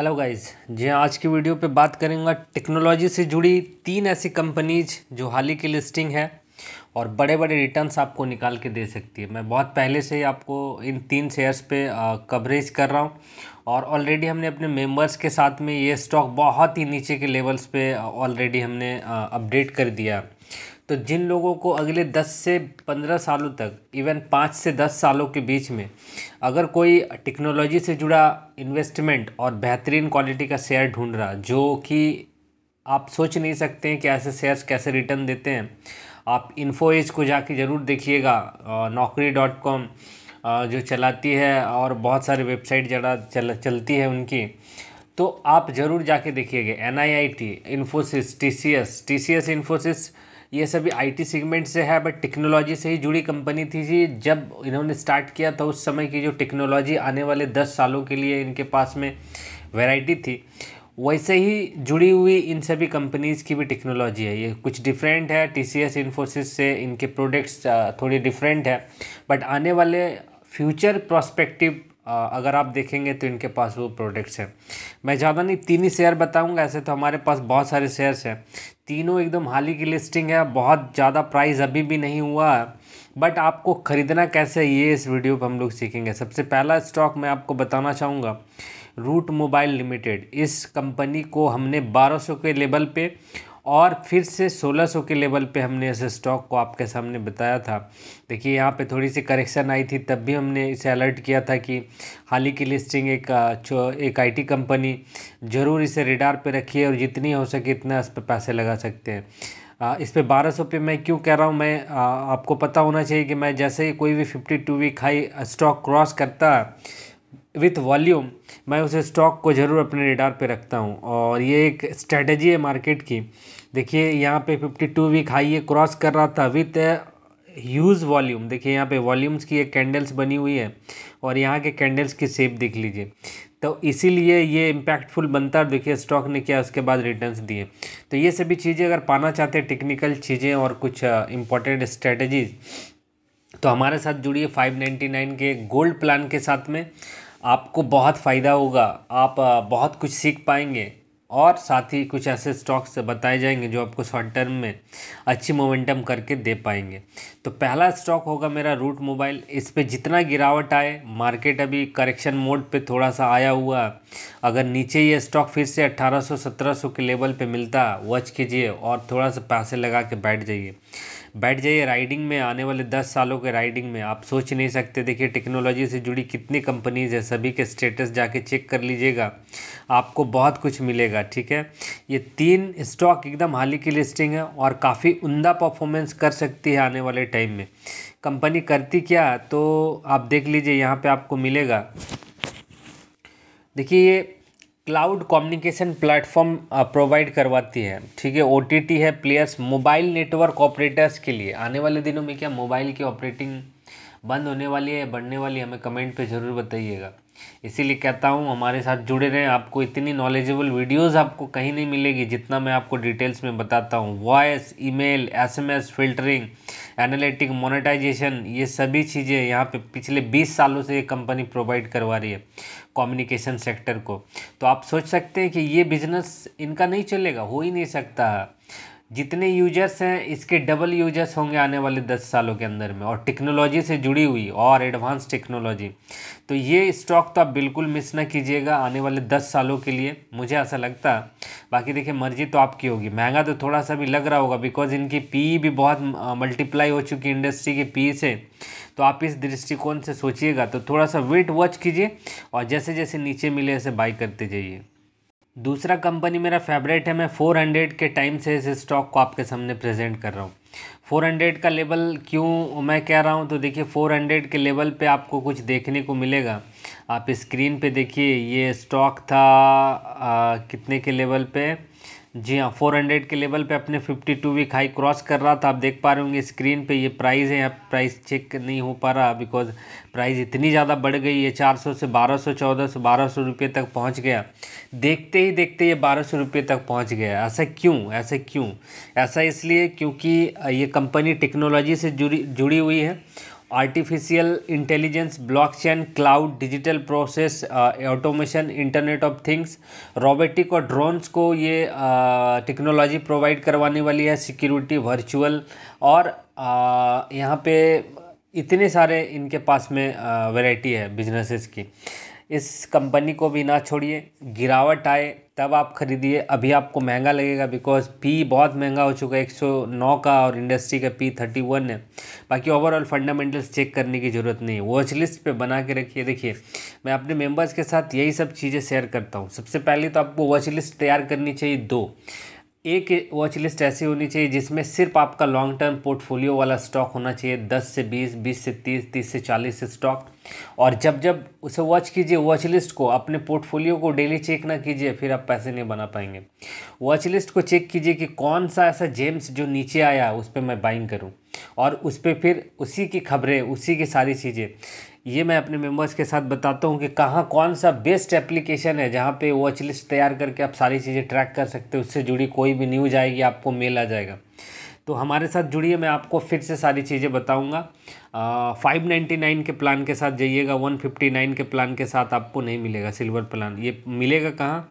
hello guys जी आज की video पे बात करेंगे टेक्नोलॉजी से जुड़ी तीन ऐसी कंपनीज जो हाल ही की लिस्टिंग है और बड़े बड़े रिटर्न्स आपको निकाल के दे सकती है मैं बहुत पहले से ही आपको इन तीन शेयर्स पे कवरेज कर रहा हूँ और ऑलरेडी हमने अपने मेंबर्स के साथ में ये स्टॉक बहुत ही नीचे के लेवल्स पे ऑलरेडी हमने अपडेट कर दिया तो जिन लोगों को अगले दस से पंद्रह सालों तक इवन पाँच से दस सालों के बीच में अगर कोई टेक्नोलॉजी से जुड़ा इन्वेस्टमेंट और बेहतरीन क्वालिटी का शेयर ढूंढ रहा जो कि आप सोच नहीं सकते हैं कि ऐसे शेयर्स कैसे रिटर्न देते हैं आप इन्फो एज को जाके ज़रूर देखिएगा नौकरी डॉट कॉम जो चलाती है और बहुत सारे वेबसाइट जरा चल चलती है उनकी तो आप ज़रूर जाके देखिएगा N I I T Infosys T C S T C S Infosys ये सभी आईटी सेगमेंट से है बट टेक्नोलॉजी से ही जुड़ी कंपनी थी जी जब इन्होंने स्टार्ट किया था उस समय की जो टेक्नोलॉजी आने वाले दस सालों के लिए इनके पास में वेराइटी थी वैसे ही जुड़ी हुई इन सभी कंपनीज़ की भी टेक्नोलॉजी है ये कुछ डिफरेंट है टी सी एस इन्फोसिस से इनके प्रोडक्ट्स थोड़ी डिफरेंट है बट आने वाले फ्यूचर प्रॉस्पेक्टिव अगर आप देखेंगे तो इनके पास वो प्रोडक्ट्स हैं मैं ज़्यादा नहीं तीन ही शेयर बताऊंगा ऐसे तो हमारे पास बहुत सारे शेयर्स हैं तीनों एकदम हाल ही की लिस्टिंग है बहुत ज़्यादा प्राइस अभी भी नहीं हुआ है बट आपको ख़रीदना कैसे ये इस वीडियो पर हम लोग सीखेंगे सबसे पहला स्टॉक मैं आपको बताना चाहूँगा रूट मोबाइल लिमिटेड इस कंपनी को हमने बारह के लेवल पर और फिर से 1600 के लेवल पे हमने इस स्टॉक को आपके सामने बताया था देखिए यहाँ पे थोड़ी सी करेक्शन आई थी तब भी हमने इसे अलर्ट किया था कि हाल ही की लिस्टिंग एक एक आईटी कंपनी ज़रूर इसे रिडार पे रखिए और जितनी हो सके इतना इस पर पैसे लगा सकते हैं इस पर बारह सौ पे मैं क्यों कह रहा हूँ मैं आ, आपको पता होना चाहिए कि मैं जैसे ही कोई भी fifty two week high stock cross करता विथ वॉल्यूम मैं उस स्टॉक को ज़रूर अपने रेडार पे रखता हूँ और ये एक स्ट्रेटजी है मार्केट की देखिए यहाँ पे 52 वीक हाई ये क्रॉस कर रहा था विथ ह्यूज वॉल्यूम देखिए यहाँ पे वॉल्यूम्स की एक कैंडल्स बनी हुई है और यहाँ के कैंडल्स की सेप देख लीजिए तो इसीलिए ये इम्पैक्टफुल बनता है देखिए स्टॉक ने किया उसके बाद रिटर्न्स दिए तो ये सभी चीज़ें अगर पाना चाहते हैं टेक्निकल चीज़ें और कुछ इंपॉर्टेंट स्ट्रेटजीज तो हमारे साथ जुड़िए 599 के गोल्ड प्लान के साथ में आपको बहुत फ़ायदा होगा आप बहुत कुछ सीख पाएंगे और साथ ही कुछ ऐसे स्टॉक्स बताए जाएंगे जो आपको शॉर्ट टर्म में अच्छी मोमेंटम करके दे पाएंगे तो पहला स्टॉक होगा मेरा रूट मोबाइल इस पर जितना गिरावट आए मार्केट अभी करेक्शन मोड पे थोड़ा सा आया हुआ अगर नीचे ये स्टॉक फिर से 1800 1700 के लेवल पे मिलता वॉच कीजिए और थोड़ा सा पैसे लगा के बैठ जाइए बैठ जाइए राइडिंग में आने वाले दस सालों के राइडिंग में आप सोच नहीं सकते देखिए टेक्नोलॉजी से जुड़ी कितनी कंपनीज है सभी के स्टेटस जाके चेक कर लीजिएगा आपको बहुत कुछ मिलेगा ठीक है ये तीन स्टॉक एकदम हाल ही की लिस्टिंग है और काफ़ी उमदा परफॉर्मेंस कर सकती है आने वाले टाइम में कंपनी करती क्या तो आप देख लीजिए यहाँ पर आपको मिलेगा देखिए ये क्लाउड कम्युनिकेशन प्लेटफॉर्म प्रोवाइड करवाती है ठीक है ओ है प्लेयर्स मोबाइल नेटवर्क ऑपरेटर्स के लिए आने वाले दिनों में क्या मोबाइल की ऑपरेटिंग बंद होने वाली है बढ़ने वाली है हमें कमेंट पे ज़रूर बताइएगा इसीलिए कहता हूँ हमारे साथ जुड़े रहें आपको इतनी नॉलेजेबल वीडियोस आपको कहीं नहीं मिलेगी जितना मैं आपको डिटेल्स में बताता हूँ voice email SMS filtering analytic monetisation ये सभी चीज़ें यहाँ पे पिछले 20 सालों से ये कंपनी प्रोवाइड करवा रही है कम्युनिकेशन सेक्टर को तो आप सोच सकते हैं कि ये बिज़नेस इनका नहीं चलेगा हो ही नहीं सकता जितने यूजर्स हैं इसके डबल यूजर्स होंगे आने वाले दस सालों के अंदर में और टेक्नोलॉजी से जुड़ी हुई और एडवांस टेक्नोलॉजी तो ये स्टॉक तो आप बिल्कुल मिस ना कीजिएगा आने वाले दस सालों के लिए मुझे ऐसा लगता बाकी देखिए मर्जी तो आपकी होगी महंगा तो थोड़ा सा भी लग रहा होगा बिकॉज इनकी पी भी बहुत मल्टीप्लाई हो चुकी है इंडस्ट्री की पी से तो आप इस दृष्टिकोण से सोचिएगा तो थोड़ा सा वेट वॉच कीजिए और जैसे जैसे नीचे मिले ऐसे बाई करते जाइए दूसरा कंपनी मेरा फेवरेट है मैं 400 के टाइम से इस स्टॉक को आपके सामने प्रेजेंट कर रहा हूँ 400 का लेवल क्यों मैं कह रहा हूँ तो देखिए 400 के लेवल पे आपको कुछ देखने को मिलेगा आप स्क्रीन पे देखिए ये स्टॉक था आ, कितने के लेवल पे जी हाँ 400 के लेवल पे अपने 52 वीक हाई क्रॉस कर रहा था आप देख पा रहे होंगे स्क्रीन पे ये प्राइस है अब प्राइस चेक नहीं हो पा रहा बिकॉज प्राइस इतनी ज़्यादा बढ़ गई है 400 से 1200 1400 सौ रुपये तक पहुंच गया देखते ही देखते ये 1200 रुपये तक पहुंच गया ऐसा क्यों ऐसा क्यों ऐसा इसलिए क्योंकि ये कंपनी टेक्नोलॉजी से जुड़ी जुड़ी हुई है artificial intelligence blockchain cloud digital process automation internet of things robotic और ड्रोन्स को ये टेक्नोलॉजी प्रोवाइड करवाने वाली है सिक्योरिटी वर्चुअल और uh, यहाँ पे इतने सारे इनके पास में वैरायटी है बिजनेसेस की इस कंपनी को भी ना छोड़िए गिरावट आए तब आप खरीदिए अभी आपको महंगा लगेगा बिकॉज पी बहुत महंगा हो चुका है 109 का और इंडस्ट्री का पी 31 है बाकी ओवरऑल फंडामेंटल्स चेक करने की ज़रूरत नहीं है वॉच लिस्ट पर बना के रखिए देखिए मैं अपने मेंबर्स के साथ यही सब चीज़ें शेयर करता हूँ सबसे पहले तो आपको वॉच लिस्ट तैयार करनी चाहिए दो एक वॉच लिस्ट ऐसी होनी चाहिए जिसमें सिर्फ आपका लॉन्ग टर्म पोर्टफोलियो वाला स्टॉक होना चाहिए 10 से 20, 20 से 30, 30 से 40 स्टॉक और जब जब उसे वॉच कीजिए वॉच लिस्ट को अपने पोर्टफोलियो को डेली चेक ना कीजिए फिर आप पैसे नहीं बना पाएंगे वॉच लिस्ट को चेक कीजिए कि कौन सा ऐसा जेम्स जो नीचे आया उस पर मैं बाइंग करूँ और उस पर फिर उसी की खबरें उसी की सारी चीज़ें ये मैं अपने मेंबर्स के साथ बताता हूँ कि कहाँ कौन सा बेस्ट एप्लीकेशन है जहाँ पे वॉच लिस्ट तैयार करके आप सारी चीज़ें ट्रैक कर सकते हो उससे जुड़ी कोई भी न्यूज आएगी आपको मेल आ जाएगा तो हमारे साथ जुड़िए मैं आपको फिर से सारी चीज़ें बताऊँगा फाइव नाइन्टी नाइन के प्लान के साथ जाइएगा वन फिफ्टी नाइन के प्लान के साथ आपको नहीं मिलेगा सिल्वर प्लान ये मिलेगा कहाँ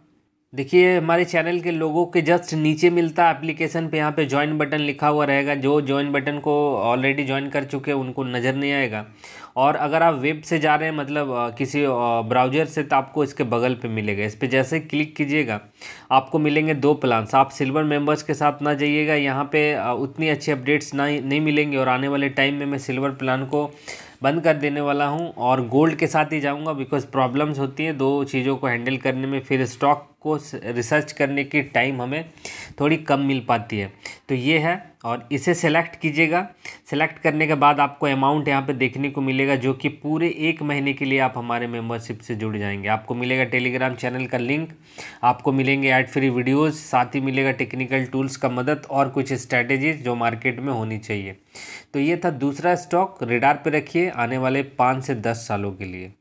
देखिए हमारे चैनल के लोगों के जस्ट नीचे मिलता है एप्लीकेशन पे यहाँ पे ज्वाइन बटन लिखा हुआ रहेगा जो ज्वाइन बटन को ऑलरेडी ज्वाइन कर चुके हैं उनको नज़र नहीं आएगा और अगर आप वेब से जा रहे हैं मतलब किसी ब्राउजर से तो आपको इसके बगल पे मिलेगा इस पर जैसे क्लिक कीजिएगा आपको मिलेंगे दो प्लान्स आप सिल्वर मेम्बर्स के साथ ना जाइएगा यहाँ पर उतनी अच्छी अपडेट्स ना नहीं मिलेंगे और आने वाले टाइम में मैं सिल्वर प्लान को बंद कर देने वाला हूँ और गोल्ड के साथ ही जाऊँगा बिकॉज प्रॉब्लम्स होती हैं दो चीज़ों को हैंडल करने में फिर स्टॉक को रिसर्च करने की टाइम हमें थोड़ी कम मिल पाती है तो ये है और इसे सेलेक्ट कीजिएगा सेलेक्ट करने के बाद आपको अमाउंट यहाँ पे देखने को मिलेगा जो कि पूरे एक महीने के लिए आप हमारे मेंबरशिप से जुड़ जाएंगे आपको मिलेगा टेलीग्राम चैनल का लिंक आपको मिलेंगे ऐड फ्री वीडियोज़ साथ ही मिलेगा टेक्निकल टूल्स का मदद और कुछ स्ट्रैटेजीज जो मार्केट में होनी चाहिए तो ये था दूसरा स्टॉक रिडार पर रखिए आने वाले पाँच से दस सालों के लिए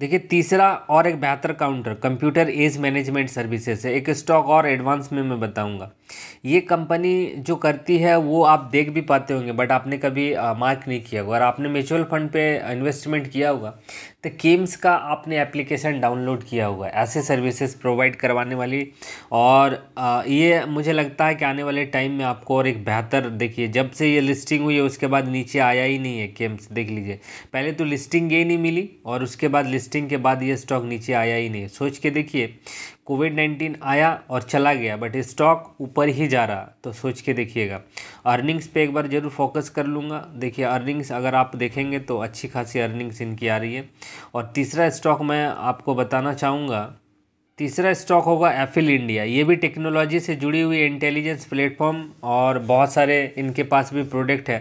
देखिए तीसरा और एक बेहतर counter computer age management services है एक स्टॉक और एडवांस में मैं बताऊंगा ये कंपनी जो करती है वो आप देख भी पाते होंगे बट आपने कभी मार्क नहीं किया होगा और आपने म्यूचुअल फंड पे इन्वेस्टमेंट किया होगा तो केम्स का आपने एप्लीकेशन डाउनलोड किया हुआ है ऐसे सर्विसेज प्रोवाइड करवाने वाली और ये मुझे लगता है कि आने वाले टाइम में आपको और एक बेहतर देखिए जब से ये लिस्टिंग हुई है उसके बाद नीचे आया ही नहीं है केम्स देख लीजिए पहले तो लिस्टिंग ये नहीं मिली और उसके बाद लिस्टिंग के बाद ये स्टॉक नीचे आया ही नहीं सोच के देखिए कोविड नाइन्टीन आया और चला गया बट स्टॉक ऊपर ही जा रहा तो सोच के देखिएगा अर्निंग्स पे एक बार जरूर फोकस कर लूँगा देखिए अर्निंग्स अगर आप देखेंगे तो अच्छी खासी अर्निंग्स इनकी आ रही है और तीसरा स्टॉक मैं आपको बताना चाहूँगा तीसरा स्टॉक होगा एफिल इंडिया ये भी टेक्नोलॉजी से जुड़ी हुई इंटेलिजेंस प्लेटफॉर्म और बहुत सारे इनके पास भी प्रोडक्ट है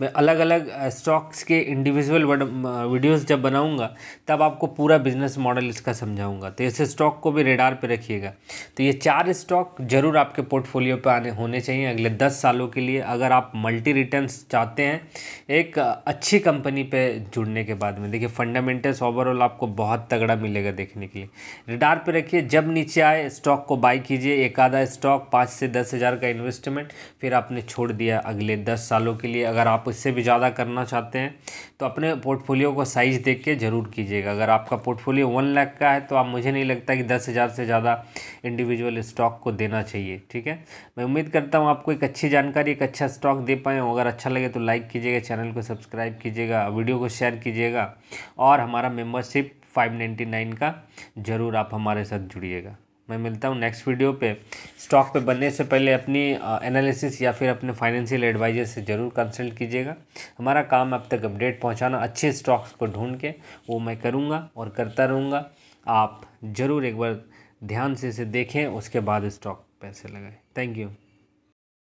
मैं अलग अलग स्टॉक्स के इंडिविजुअल वीडियोस जब बनाऊंगा तब आपको पूरा बिजनेस मॉडल इसका समझाऊंगा तो इस स्टॉक को भी रेडार पे रखिएगा तो ये चार स्टॉक जरूर आपके पोर्टफोलियो पर आने होने चाहिए अगले दस सालों के लिए अगर आप मल्टी रिटर्न चाहते हैं एक अच्छी कंपनी पर जुड़ने के बाद में देखिए फंडामेंटल्स ओवरऑल आपको बहुत तगड़ा मिलेगा देखने के लिए रेडार पर रखिए जब नीचे आए स्टॉक को बाई कीजिए एक आधा स्टॉक पाँच से दस हज़ार का इन्वेस्टमेंट फिर आपने छोड़ दिया अगले दस सालों के लिए अगर आप इससे भी ज़्यादा करना चाहते हैं तो अपने पोर्टफोलियो को साइज़ देख के ज़रूर कीजिएगा अगर आपका पोर्टफोलियो वन लाख का है तो आप मुझे नहीं लगता कि दस हज़ार से ज़्यादा इंडिविजुअल स्टॉक को देना चाहिए ठीक है मैं उम्मीद करता हूँ आपको एक अच्छी जानकारी एक अच्छा स्टॉक दे पाए अगर अच्छा लगे तो लाइक कीजिएगा चैनल को सब्सक्राइब कीजिएगा वीडियो को शेयर कीजिएगा और हमारा मेम्बरशिप 599 का ज़रूर आप हमारे साथ जुड़िएगा मैं मिलता हूँ नेक्स्ट वीडियो पे स्टॉक पे बनने से पहले अपनी एनालिसिस या फिर अपने फाइनेंशियल एडवाइजर से ज़रूर कंसल्ट कीजिएगा हमारा काम अब तक अपडेट पहुँचाना अच्छे स्टॉक्स को ढूंढ के वो मैं करूँगा और करता रहूँगा आप ज़रूर एक बार ध्यान से इसे देखें उसके बाद स्टॉक पैसे लगाएं थैंक यू